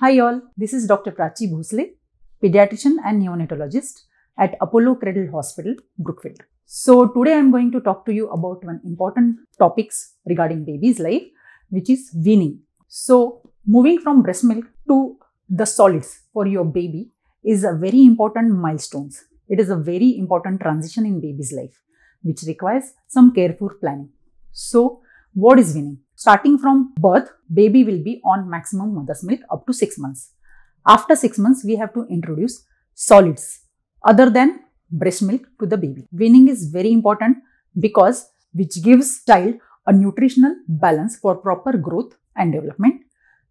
Hi all, this is Dr. Prachi Bhusle, pediatrician and neonatologist at Apollo Cradle Hospital, Brookfield. So today I'm going to talk to you about one important topics regarding baby's life, which is weaning. So moving from breast milk to the solids for your baby is a very important milestones. It is a very important transition in baby's life, which requires some careful planning. So what is weaning? Starting from birth, baby will be on maximum mother's milk up to 6 months. After 6 months, we have to introduce solids other than breast milk to the baby. Weaning is very important because which gives child a nutritional balance for proper growth and development,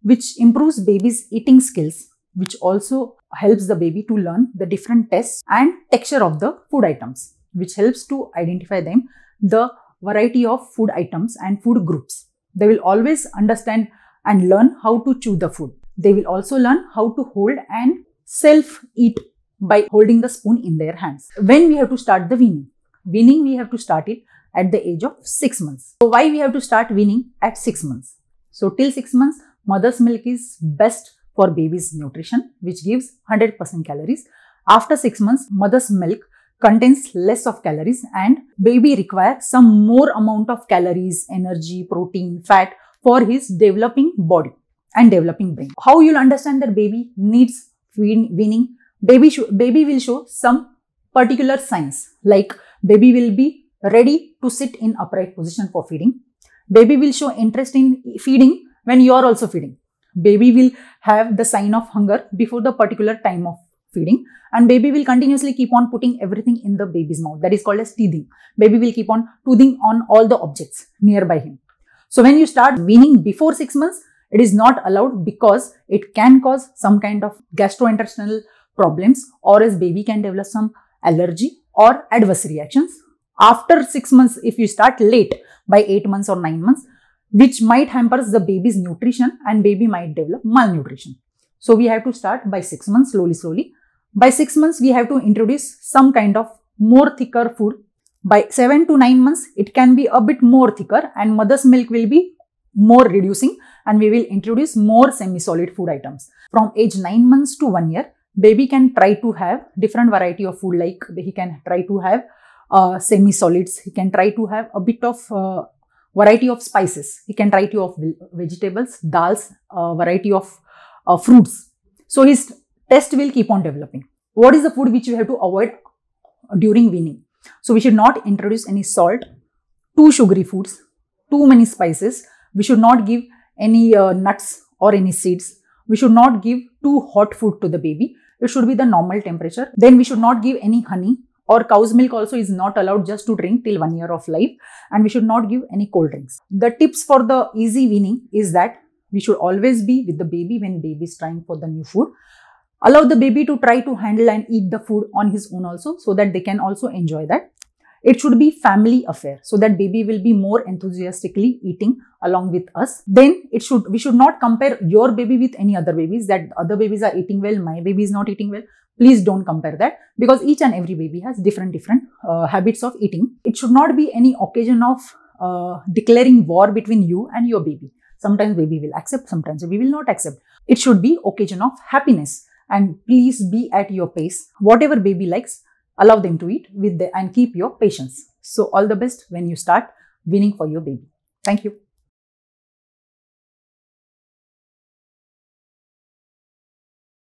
which improves baby's eating skills, which also helps the baby to learn the different tastes and texture of the food items, which helps to identify them the variety of food items and food groups. They will always understand and learn how to chew the food. They will also learn how to hold and self eat by holding the spoon in their hands. When we have to start the weaning? Weaning, we have to start it at the age of 6 months. So, why we have to start weaning at 6 months? So, till 6 months, mother's milk is best for baby's nutrition, which gives 100% calories. After 6 months, mother's milk contains less of calories and baby require some more amount of calories, energy, protein, fat for his developing body and developing brain. How you'll understand that baby needs weaning? Baby, baby will show some particular signs like baby will be ready to sit in upright position for feeding. Baby will show interest in feeding when you are also feeding. Baby will have the sign of hunger before the particular time of feeding and baby will continuously keep on putting everything in the baby's mouth. That is called as teething. Baby will keep on toothing on all the objects nearby him. So when you start weaning before six months, it is not allowed because it can cause some kind of gastrointestinal problems or as baby can develop some allergy or adverse reactions. After six months, if you start late by eight months or nine months, which might hampers the baby's nutrition and baby might develop malnutrition. So we have to start by six months slowly, slowly by 6 months, we have to introduce some kind of more thicker food. By 7 to 9 months, it can be a bit more thicker and mother's milk will be more reducing and we will introduce more semi-solid food items. From age 9 months to 1 year, baby can try to have different variety of food like he can try to have uh, semi-solids, he can try to have a bit of uh, variety of spices, he can try to have vegetables, dals, uh, variety of uh, fruits. So his Test will keep on developing. What is the food which you have to avoid during weaning? So we should not introduce any salt, too sugary foods, too many spices. We should not give any uh, nuts or any seeds. We should not give too hot food to the baby. It should be the normal temperature. Then we should not give any honey or cow's milk also is not allowed just to drink till one year of life and we should not give any cold drinks. The tips for the easy weaning is that we should always be with the baby when baby is trying for the new food. Allow the baby to try to handle and eat the food on his own also so that they can also enjoy that. It should be family affair so that baby will be more enthusiastically eating along with us. Then it should we should not compare your baby with any other babies that other babies are eating well, my baby is not eating well. Please don't compare that because each and every baby has different different uh, habits of eating. It should not be any occasion of uh, declaring war between you and your baby. Sometimes baby will accept, sometimes baby will not accept. It should be occasion of happiness and please be at your pace. Whatever baby likes, allow them to eat with the, and keep your patience. So all the best when you start winning for your baby. Thank you.